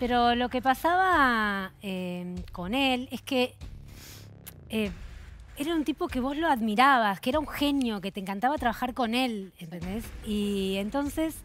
Pero lo que pasaba em, con él es que eh, era un tipo que vos lo admirabas, que era un genio, que te encantaba trabajar con él, ¿entendés? Y entonces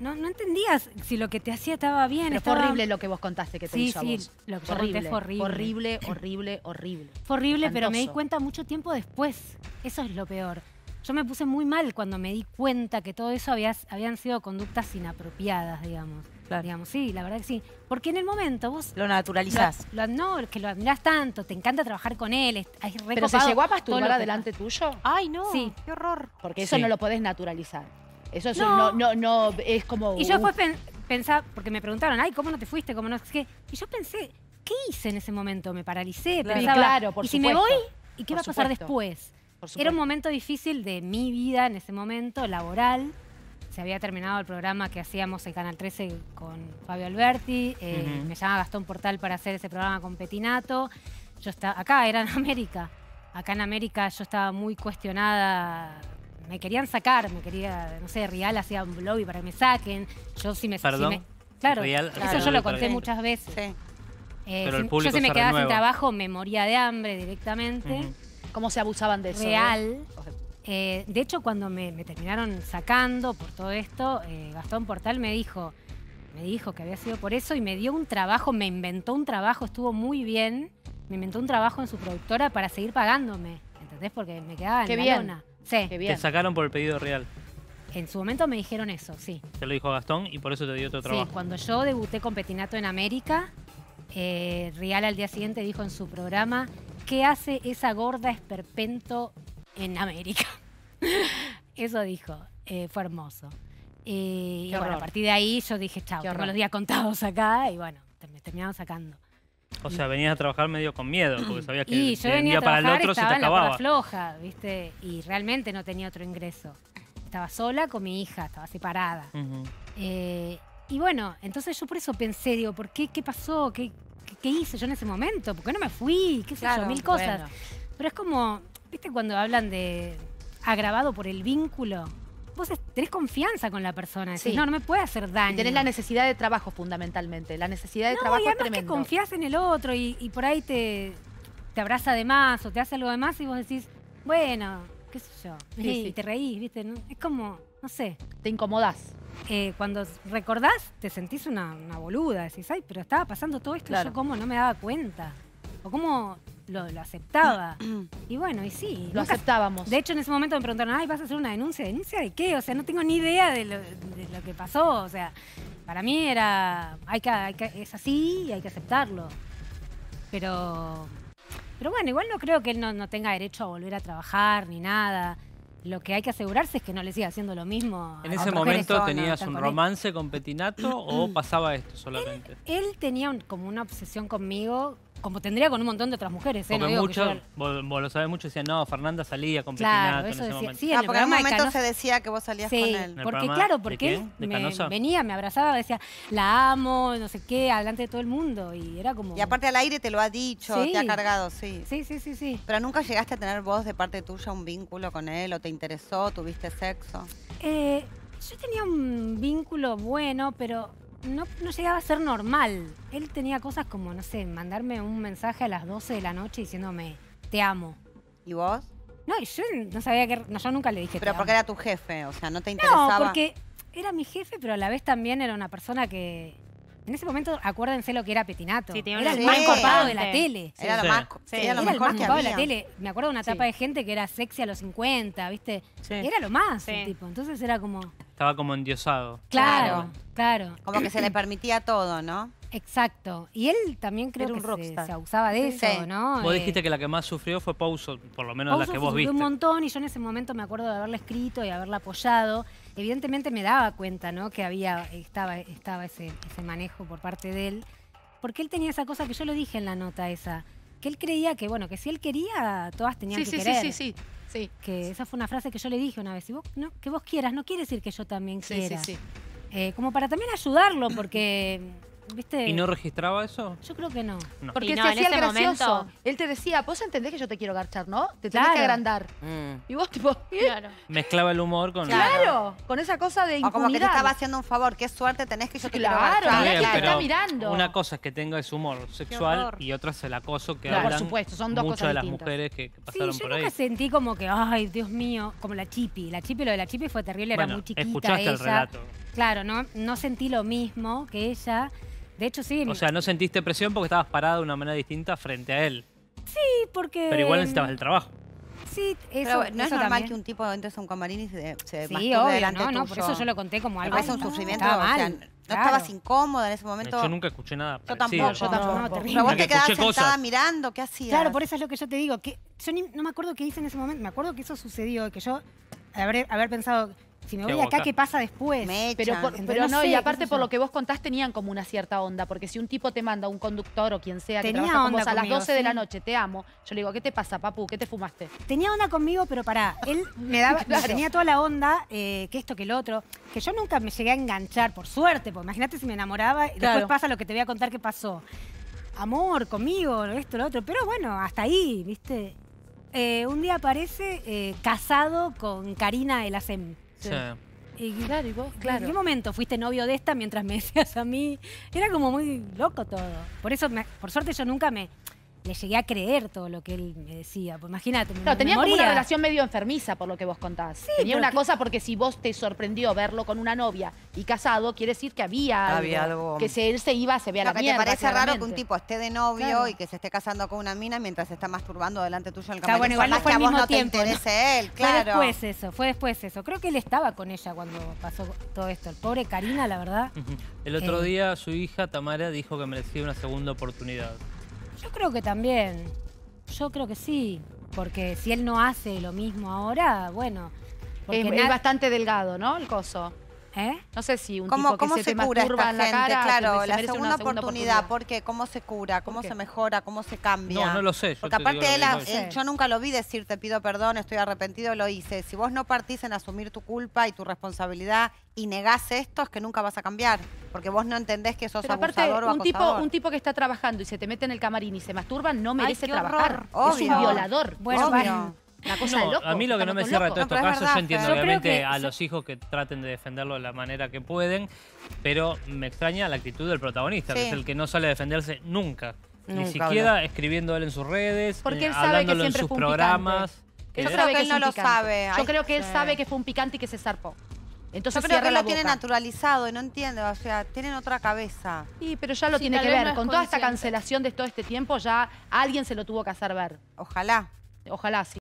no, no entendías si lo que te hacía estaba bien. es horrible lo que vos contaste que te sí, hizo sí, vos. lo que horrible, yo horrible. Horrible, horrible, horrible. horrible, pero me di cuenta mucho tiempo después. Eso es lo peor. Yo me puse muy mal cuando me di cuenta que todo eso habían sido conductas inapropiadas, digamos. Digamos, sí, la verdad que sí. Porque en el momento vos... Lo naturalizás. no, que lo admirás tanto, te encanta trabajar con él, es, ¿Pero se llegó a masturbar adelante tuyo? Ay, no, sí. qué horror. Porque eso no lo podés naturalizar. Eso no. no, no, es como... Y yo después pensaba, porque me preguntaron, ay, ¿cómo no te fuiste? ¿Cómo no? que Y yo pensé, ¿qué hice en ese momento? Me paralicé, pero pensaba, claro, por ¿y si me voy? ¿Y qué va a pasar después? Era un momento difícil de mi vida en ese momento, laboral. Se había terminado el programa que hacíamos en Canal 13 con Fabio Alberti. Eh, me llama Gastón Portal para hacer ese programa con Petinato. Yo estaba acá, era en América. Acá en América yo estaba muy cuestionada. Me querían sacar, me quería, no sé, real hacía un lobby para que me saquen. Yo sí me... ¿Perdón? claro, eso yo lo conté muchas veces. Eh, yo si me quedaba sin trabajo, me moría de hambre directamente. ¿Cómo se abusaban de eso? Real. Eh, de hecho, cuando me, terminaron sacando por todo esto, eh, Gastón Portal me dijo, me dijo que había sido por eso y me dio un trabajo, me inventó un trabajo, estuvo muy bien. Me inventó un trabajo en su productora para seguir pagándome, ¿entendés? Porque me quedaba en Qué la bien. Sí. Te sacaron por el pedido real. En su momento me dijeron eso, sí. Te lo dijo a Gastón y por eso te dio otro trabajo. Sí, cuando yo debuté con Petinato en América, eh, Real al día siguiente dijo en su programa, ¿qué hace esa gorda esperpento en América? Eso dijo, eh, fue hermoso. Eh, y bueno, a partir de ahí yo dije, chao, tengo los días contados acá y bueno, terminamos sacando. O sea, venías a trabajar medio con miedo, porque sabías que y para el otro se te acababa. la floja, ¿viste? Y realmente no tenía otro ingreso. Estaba sola con mi hija, estaba separada. Eh, y bueno, entonces yo por eso pensé, digo, ¿por qué? ¿Qué pasó? ¿Qué, ¿qué hice yo en ese momento? ¿Por qué no me fui? ¿Qué sé yo? Mil cosas. Pero es como, ¿viste cuando hablan de agravado por el vínculo? Vos tenés confianza con la persona, decís, no, no me puede hacer daño. tenés la necesidad de trabajo fundamentalmente, la necesidad de no, trabajo y es que confías en el otro y, por ahí te, te abraza de más o te hace algo de más y vos decís, bueno, qué sé yo, y te reís, ¿viste? Es como, no sé. Te incomodás. Eh, cuando recordás, te sentís una, boluda. Decís, ay, pero estaba pasando todo esto y yo cómo no me daba cuenta. O cómo lo, aceptaba. y bueno, y sí. Lo aceptábamos. De hecho, en ese momento me preguntaron, ay, ¿vas a hacer una denuncia? ¿Denuncia de qué? O sea, no tengo ni idea de lo, que pasó. O sea, para mí era, hay que, es así y hay que aceptarlo. Pero, pero bueno, igual no creo que él no tenga derecho a volver a trabajar ni nada lo que hay que asegurarse es que no le siga haciendo lo mismo. ¿En ese momento tenías un romance con Petinato o pasaba esto solamente? Él, tenía como una obsesión conmigo como tendría con un montón de otras mujeres. ¿eh? mucho, vos, lo sabés mucho, decían, no, Fernanda salía con claro, eso en ese decía, Sí, ah, porque en un momento se decía que vos salías con él. Porque claro, porque él venía, me abrazaba, decía, la amo, no sé qué, adelante de todo el mundo. Y era como... Y aparte al aire te lo ha dicho, te ha cargado, sí. Sí, sí, sí, sí. Pero nunca llegaste a tener vos de parte tuya un vínculo con él o te interesó, tuviste sexo. Eh, yo tenía un vínculo bueno, pero no, no, llegaba a ser normal. Él tenía cosas como, no sé, mandarme un mensaje a las 12 de la noche diciéndome, te amo. ¿Y vos? No, yo no sabía que... No, yo nunca le dije Pero porque era tu jefe, o sea, no te interesaba... No, porque era mi jefe, pero a la vez también era una persona que... En ese momento, acuérdense lo que era Petinato. era el más de la tele. era, lo más, era, de la tele. Me acuerdo de una etapa de gente que era sexy a los 50, ¿viste? Era lo más, tipo. Entonces era como... Estaba como endiosado. Claro, claro. Como que se le permitía todo, ¿no? Exacto. Y él también creo un que se, abusaba de eso, ¿no? Vos eh, dijiste que la que más sufrió fue Pauso, por lo menos la que vos sufrió viste. un montón y yo en ese momento me acuerdo de haberla escrito y haberla apoyado. Evidentemente me daba cuenta, ¿no? Que había, estaba, estaba ese, ese manejo por parte de él. Porque él tenía esa cosa que yo lo dije en la nota esa. Que él creía que, bueno, que si él quería, todas tenían que que sí, sí, sí, sí. Que esa fue una frase que yo le dije una vez. no, que vos quieras, no quiere decir que yo también quiera. Eh, como para también ayudarlo, porque ¿Y no registraba eso? Yo creo que no. Porque se hacía el gracioso. Él te decía, vos entendés que yo te quiero garchar, ¿no? Te tenés que agrandar. Mm. Y vos tipo... Claro. Mezclaba el humor con... Claro. con esa cosa de impunidad. como que te estaba haciendo un favor. Qué suerte tenés que yo te quiero garchar. Claro, te está mirando. Una cosa es que tenga ese humor sexual y otra es el acoso que hablan por supuesto, son dos muchas cosas de las mujeres que, pasaron por ahí. yo nunca sentí como que, ay, Dios mío, como la chipi. La chipi, lo de la chipi fue terrible, era muy chiquita escuchaste el relato. Claro, no, no sentí lo mismo que ella. De hecho, sí. O sea, no sentiste presión porque estabas parada de una manera distinta frente a él. Sí, porque... Pero igual necesitabas el trabajo. Sí, eso, no es normal que un tipo entres a un camarín y se, se sí, obvio, no, no, por eso yo lo conté como algo. Es un sufrimiento, o sea, no estabas incómoda en ese momento. Yo nunca escuché nada. Yo tampoco, yo tampoco. No, pero vos te quedabas sentada mirando, ¿qué hacías? Claro, por eso es lo que yo te digo, que yo no me acuerdo qué hice en ese momento, me acuerdo que eso sucedió, que yo haber, haber pensado, si me voy acá, ¿qué pasa después? Me Pero, pero, no, y aparte por lo que vos contás tenían como una cierta onda, porque si un tipo te manda un conductor o quien sea que trabaja a las 12 de la noche, te amo, yo le digo, ¿qué te pasa, papu? ¿Qué te fumaste? Tenía onda conmigo, pero pará, él me daba, tenía toda la onda, eh, que esto, que el otro, que yo nunca me llegué a enganchar, por suerte, porque imagínate si me enamoraba y después pasa lo que te voy a contar que pasó amor conmigo, esto, lo otro. Pero bueno, hasta ahí, ¿viste? Eh, un día aparece eh, casado con Karina El Sí. Y vos, claro. ¿en qué momento fuiste novio de esta mientras me decías a mí? Era como muy loco todo. Por eso, por suerte, yo nunca me le llegué a creer todo lo que él me decía. Pues imagínate. No, tenía una relación medio enfermiza, por lo que vos contás. Sí, tenía una cosa porque si vos te sorprendió verlo con una novia y casado, quiere decir que había, algo, Que si él se iba, se veía la que mierda, te parece raro que un tipo esté de novio y que se esté casando con una mina mientras se está masturbando delante tuyo en el claro, bueno, igual no fue al mismo tiempo. Fue después eso, fue después eso. Creo que él estaba con ella cuando pasó todo esto. El pobre Karina, la verdad. El otro eh, día su hija, Tamara, dijo que merecía una segunda oportunidad. Yo creo que también. Yo creo que sí. Porque si él no hace lo mismo ahora, bueno. Es, bastante delgado, ¿no? El coso. ¿Eh? No sé si un tipo que ¿cómo se, cura esta la gente? claro, la segunda, oportunidad, porque cómo se cura, cómo se mejora, cómo se cambia. No, no lo sé. porque aparte eh, yo nunca lo vi decir te pido perdón, estoy arrepentido, lo hice. Si vos no partís en asumir tu culpa y tu responsabilidad y negás esto, es que nunca vas a cambiar. Porque vos no entendés que sos aparte, abusador o un tipo, un tipo que está trabajando y se te mete en el camarín y se masturba no merece trabajar. Es un violador. Bueno, no, a mí lo que no me cierra de todo estos casos, yo entiendo obviamente a los hijos que traten de defenderlo de la manera que pueden, pero me extraña la actitud del protagonista, que es el que no sale a defenderse nunca. Ni siquiera escribiendo él en sus redes, Porque en sus programas. Yo, eh, creo que, él no lo sabe. Yo creo que él sabe que fue un picante y que se zarpó. Entonces yo creo que lo tiene naturalizado y no entiendo, o sea, tienen otra cabeza. Sí, pero ya lo tiene que ver. Con toda esta cancelación de todo este tiempo, ya alguien se lo tuvo que hacer ver. Ojalá. Ojalá, sí.